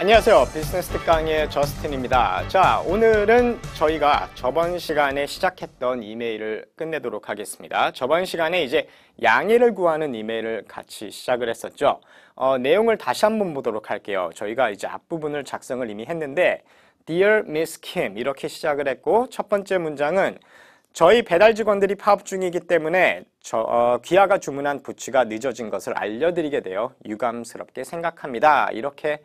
안녕하세요. 비즈니스 특강의 저스틴입니다. 자, 오늘은 저희가 저번 시간에 시작했던 이메일을 끝내도록 하겠습니다. 저번 시간에 이제 양해를 구하는 이메일을 같이 시작을 했었죠. 어, 내용을 다시 한번 보도록 할게요. 저희가 이제 앞부분을 작성을 이미 했는데 Dear Miss Kim 이렇게 시작을 했고 첫 번째 문장은 저희 배달 직원들이 파업 중이기 때문에 저, 어, 귀하가 주문한 부츠가 늦어진 것을 알려드리게 되어 유감스럽게 생각합니다. 이렇게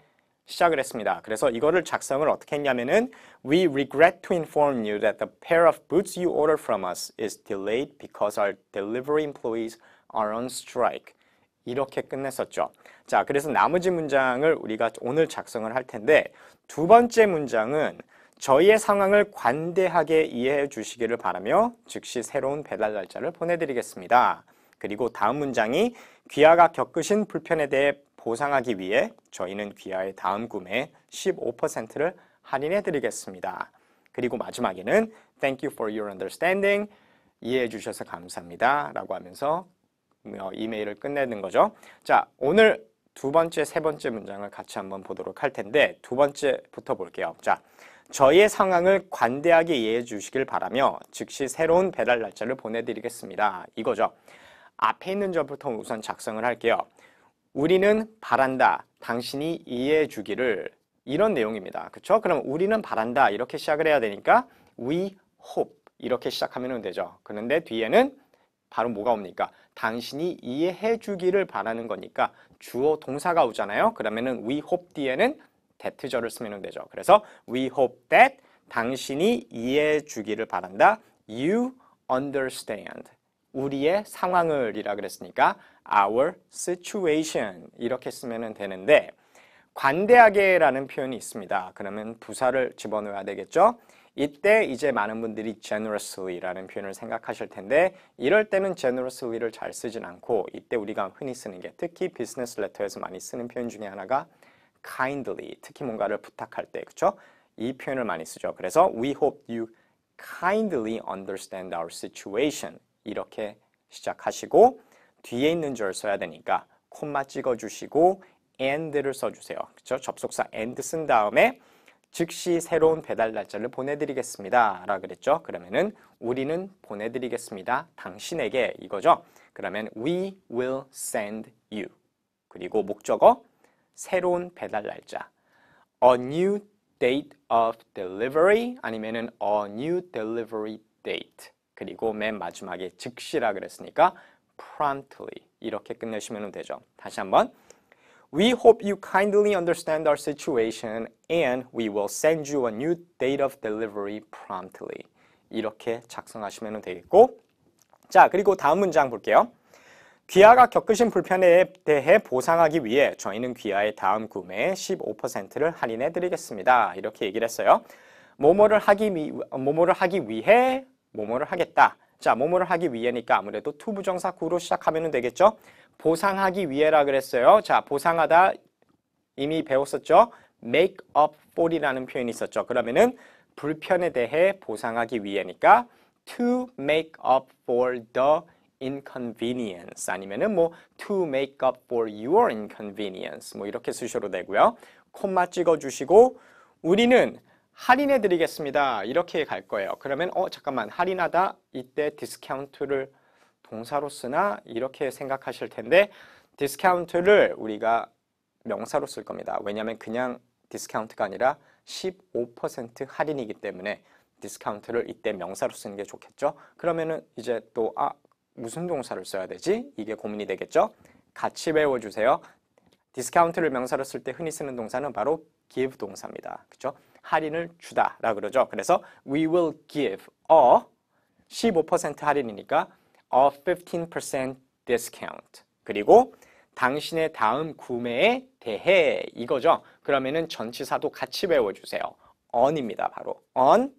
시작을 했습니다. 그래서 이거를 작성을 어떻게 했냐면은 We regret to inform you that the pair of boots you ordered from us is delayed because our delivery employees are on strike. 이렇게 끝냈었죠. 자, 그래서 나머지 문장을 우리가 오늘 작성을 할 텐데 두 번째 문장은 저희의 상황을 관대하게 이해해 주시기를 바라며 즉시 새로운 배달 날짜를 보내드리겠습니다. 그리고 다음 문장이 귀하가 겪으신 불편에 대해 보상하기 위해 저희는 귀하의 다음 구매 15%를 할인해 드리겠습니다. 그리고 마지막에는 Thank you for your understanding. 이해해 주셔서 감사합니다. 라고 하면서 어, 이메일을 끝내는 거죠. 자, 오늘 두 번째, 세 번째 문장을 같이 한번 보도록 할 텐데 두 번째부터 볼게요. 자, 저희의 상황을 관대하게 이해해 주시길 바라며 즉시 새로운 배달 날짜를 보내드리겠습니다. 이거죠. 앞에 있는 점부터 우선 작성을 할게요. 우리는 바란다. 당신이 이해해 주기를 이런 내용입니다. 그렇죠? 그럼 우리는 바란다 이렇게 시작을 해야 되니까 we hope 이렇게 시작하면 되죠. 그런데 뒤에는 바로 뭐가 옵니까? 당신이 이해해 주기를 바라는 거니까 주어 동사가 오잖아요. 그러면은 we hope 뒤에는 that절을 쓰면 되죠. 그래서 we hope that 당신이 이해해 주기를 바란다. you understand 우리의 상황을이라 그랬으니까 our situation 이렇게 쓰면 되는데 관대하게라는 표현이 있습니다. 그러면 부사를 집어넣어야 되겠죠? 이때 이제 많은 분들이 generously라는 표현을 생각하실 텐데 이럴 때는 generously를 잘 쓰진 않고 이때 우리가 흔히 쓰는 게 특히 비즈니스 레터에서 많이 쓰는 표현 중에 하나가 kindly 특히 뭔가를 부탁할 때 그렇죠? 이 표현을 많이 쓰죠. 그래서 we hope you kindly understand our situation 이렇게 시작하시고 뒤에 있는 줄 써야 되니까 콤마 찍어주시고 and를 써주세요. 그렇죠? 접속사 and 쓴 다음에 즉시 새로운 배달 날짜를 보내드리겠습니다. 라 그랬죠? 그러면은 우리는 보내드리겠습니다. 당신에게 이거죠? 그러면 we will send you. 그리고 목적어 새로운 배달 날짜. a new date of delivery 아니면은 a new delivery date. 그리고 맨 마지막에 즉시라 그랬으니까 promptly 이렇게 끝내시면 되죠. 다시 한번 We hope you kindly understand our situation and we will send you a new date of delivery promptly. 이렇게 작성하시면 되겠고 자, 그리고 다음 문장 볼게요. 귀하가 겪으신 불편에 대해 보상하기 위해 저희는 귀하의 다음 구매에 15%를 할인해 드리겠습니다. 이렇게 얘기를 했어요. 뭐뭐를 하기, 위, 뭐뭐를 하기 위해 뭐뭐를 하겠다. 자, 뭐뭐를 하기 위해니까 아무래도 투부정사 구로 시작하면 되겠죠? 보상하기 위해라 그랬어요. 자, 보상하다 이미 배웠었죠? make up for이라는 표현이 있었죠. 그러면은 불편에 대해 보상하기 위해니까 to make up for the inconvenience 아니면은 뭐 to make up for your inconvenience 뭐 이렇게 쓰셔도 되고요. 콤마 찍어 주시고 우리는 할인해 드리겠습니다. 이렇게 갈 거예요. 그러면 어 잠깐만 할인하다 이때 디스카운트를 동사로 쓰나 이렇게 생각하실 텐데 디스카운트를 우리가 명사로 쓸 겁니다. 왜냐하면 그냥 디스카운트가 아니라 15% 할인이기 때문에 디스카운트를 이때 명사로 쓰는 게 좋겠죠. 그러면은 이제 또 아 무슨 동사를 써야 되지? 이게 고민이 되겠죠. 같이 배워주세요. 디스카운트를 명사로 쓸 때 흔히 쓰는 동사는 바로 give 동사입니다. 그렇죠? 할인을 주다라고 그러죠. 그래서 we will give a 15% 할인이니까 a 15% discount. 그리고 당신의 다음 구매에 대해 이거죠. 그러면은 전치사도 같이 배워주세요. on입니다. 바로 on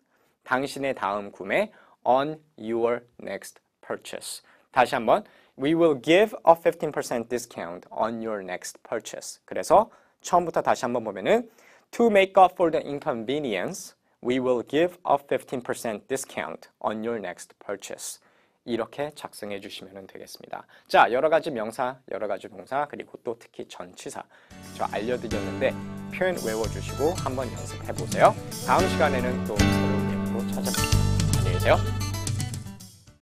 당신의 다음 구매 on your next purchase. 다시 한번 we will give a 15% discount on your next purchase. 그래서 처음부터 다시 한번 보면은 To make up for the inconvenience, we will give a 15% discount on your next purchase. 이렇게 작성해 주시면 되겠습니다. 자, 여러 가지 명사, 여러 가지 동사, 그리고 또 특히 전치사. 저 알려드렸는데 표현 외워주시고 한번 연습해 보세요. 다음 시간에는 또 새로운 예로 찾아뵙겠습니다. 안녕히 계세요.